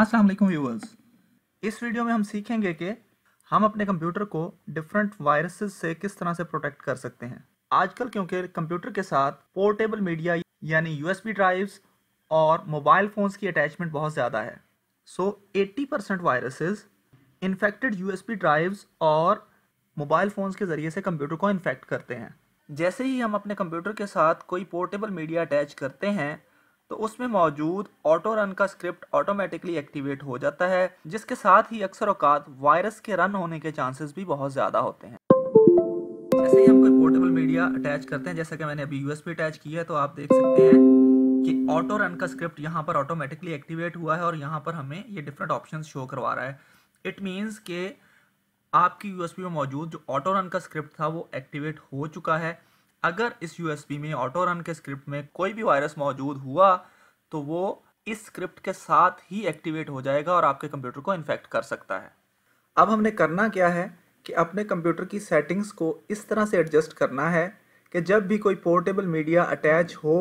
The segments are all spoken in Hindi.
अस्सलाम वालेकुम व्यूवर्स इस वीडियो में हम सीखेंगे कि हम अपने कंप्यूटर को डिफरेंट वायरसेस से किस तरह से प्रोटेक्ट कर सकते हैं आजकल क्योंकि कंप्यूटर के साथ पोर्टेबल मीडिया यानी यूएसबी ड्राइव्स और मोबाइल फ़ोन्स की अटैचमेंट बहुत ज़्यादा है so eighty percent viruses infected you drives और मोबाइल फ़ोन्स के ज़रिए से कंप्यूटर को इन्फेक्ट करते हैं जैसे ही हम अपने कंप्यूटर के साथ कोई पोर्टेबल मीडिया अटैच करते हैं तो उसमें मौजूद ऑटो रन का स्क्रिप्ट ऑटोमेटिकली एक्टिवेट हो जाता है जिसके साथ ही अक्सर औकात वायरस के रन होने के चांसेस भी बहुत ज़्यादा होते हैं जैसे ही हम कोई पोर्टेबल मीडिया अटैच करते हैं जैसा कि मैंने अभी यूएसबी अटैच किया है तो आप देख सकते हैं कि ऑटो रन का स्क्रिप्ट यहाँ पर ऑटोमेटिकली एक्टिवेट हुआ है और यहाँ पर हमें ये डिफरेंट ऑप्शन शो करवा रहा है इट मीन्स के आपकी यूएसबी में मौजूद जो ऑटो रन का स्क्रिप्ट था वो एक्टिवेट हो चुका है अगर इस यू में ऑटो रन के स्क्रिप्ट में कोई भी वायरस मौजूद हुआ तो वो इस स्क्रिप्ट के साथ ही एक्टिवेट हो जाएगा और आपके कंप्यूटर को इन्फेक्ट कर सकता है अब हमने करना क्या है कि अपने कंप्यूटर की सेटिंग्स को इस तरह से एडजस्ट करना है कि जब भी कोई पोर्टेबल मीडिया अटैच हो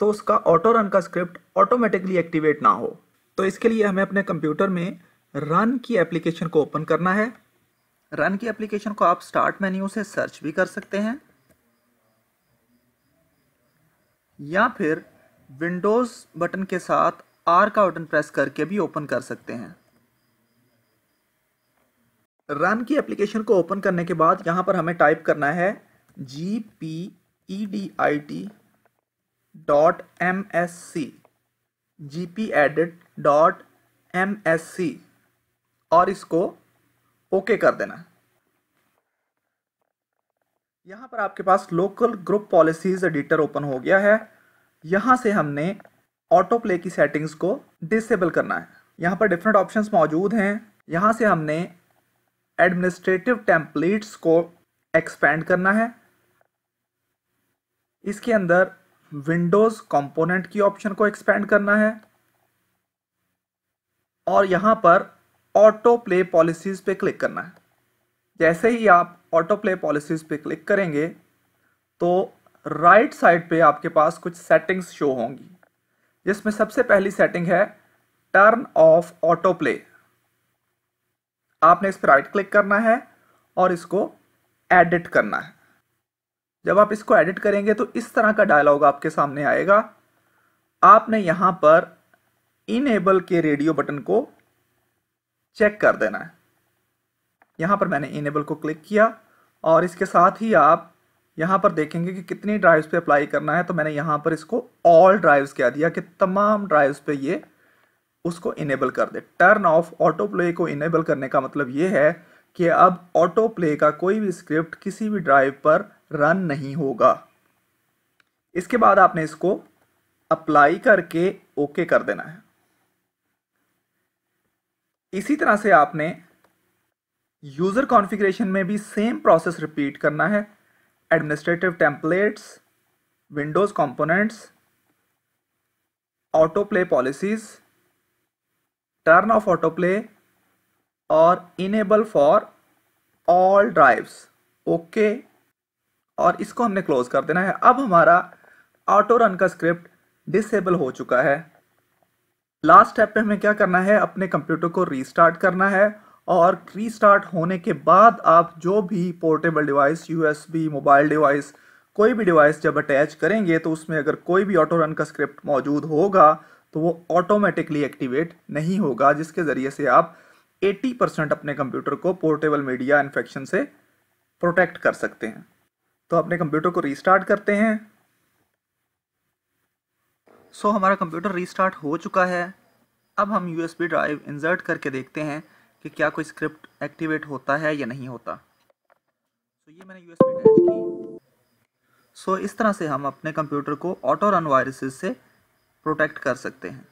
तो उसका ऑटो रन का स्क्रिप्ट ऑटोमेटिकली एक्टिवेट ना हो तो इसके लिए हमें अपने कंप्यूटर में रन की एप्लीकेशन को ओपन करना है रन की एप्लीकेशन को आप स्टार्ट मेन्यू से सर्च भी कर सकते हैं या फिर विंडोज़ बटन के साथ आर का बटन प्रेस करके भी ओपन कर सकते हैं रन की एप्लीकेशन को ओपन करने के बाद यहाँ पर हमें टाइप करना है G P E D I T dot M S C G P edit dot M S C और इसको ओके okay कर देना यहाँ पर आपके पास local group policies editor open हो गया है यहाँ से हमने ऑटो प्ले की सेटिंग्स को डिसेबल करना है यहाँ पर डिफरेंट ऑप्शंस मौजूद हैं यहाँ से हमने एडमिनिस्ट्रेटिव टेम्पलेट्स को एक्सपेंड करना है इसके अंदर विंडोज़ कंपोनेंट की ऑप्शन को एक्सपेंड करना है और यहाँ पर ऑटो प्ले पॉलिसीज़ पे क्लिक करना है जैसे ही आप ऑटो प्ले पॉलिसीज़ पे क्लिक करेंगे तो राइट right साइड पे आपके पास कुछ सेटिंग्स शो होंगी जिसमें सबसे पहली सेटिंग है टर्न ऑफ ऑटो प्ले आपने इस पर राइट क्लिक करना है और इसको एडिट करना है जब आप इसको एडिट करेंगे तो इस तरह का डायलॉग आपके सामने आएगा आपने यहां पर इनेबल के रेडियो बटन को चेक कर देना है यहाँ पर मैंने इनेबल को क्लिक किया और इसके साथ ही आप यहाँ पर देखेंगे कि कितनी ड्राइव्स पे अप्लाई करना है तो मैंने यहाँ पर इसको ऑल ड्राइव्स कह दिया कि तमाम ड्राइव्स पे ये उसको इनेबल कर दे टर्न ऑफ ऑटो प्ले को इनेबल करने का मतलब ये है कि अब ऑटो प्ले का कोई भी स्क्रिप्ट किसी भी ड्राइव पर रन नहीं होगा इसके बाद आपने इसको अप्लाई करके ओके कर देना है इसी तरह से आपने यूज़र कॉन्फ़िगरेशन में भी सेम प्रोसेस रिपीट करना है administrative templates Windows components auto play policies turn off auto play और enable for all drives okay और इसको हमने क्लोज कर देना है अब हमारा ऑटो रन का स्क्रिप्ट डिसेबल हो चुका है लास्ट स्टेप पे हमें क्या करना है अपने कंप्यूटर को रीस्टार्ट करना है और रीस्टार्ट होने के बाद आप जो भी portable device USB mobile device कोई भी डिवाइस जब अटैच करेंगे तो उसमें अगर कोई भी ऑटो रन का स्क्रिप्ट मौजूद होगा तो वो ऑटोमेटिकली एक्टिवेट नहीं होगा जिसके ज़रिए से आप 80 परसेंट अपने कंप्यूटर को पोर्टेबल मीडिया इन्फेक्शन से प्रोटेक्ट कर सकते हैं तो अपने कंप्यूटर को रीस्टार्ट करते हैं सो so, हमारा कंप्यूटर रीस्टार्ट हो चुका है अब हम यू ड्राइव इंसर्ट करके देखते हैं कि क्या कोई स्क्रिप्ट एक्टिवेट होता है या नहीं होता सो so, ये मैंने यूएसबी अटैच की सो so, इस तरह से हम अपने कंप्यूटर को ऑटो रन वायरसेस से प्रोटेक्ट कर सकते हैं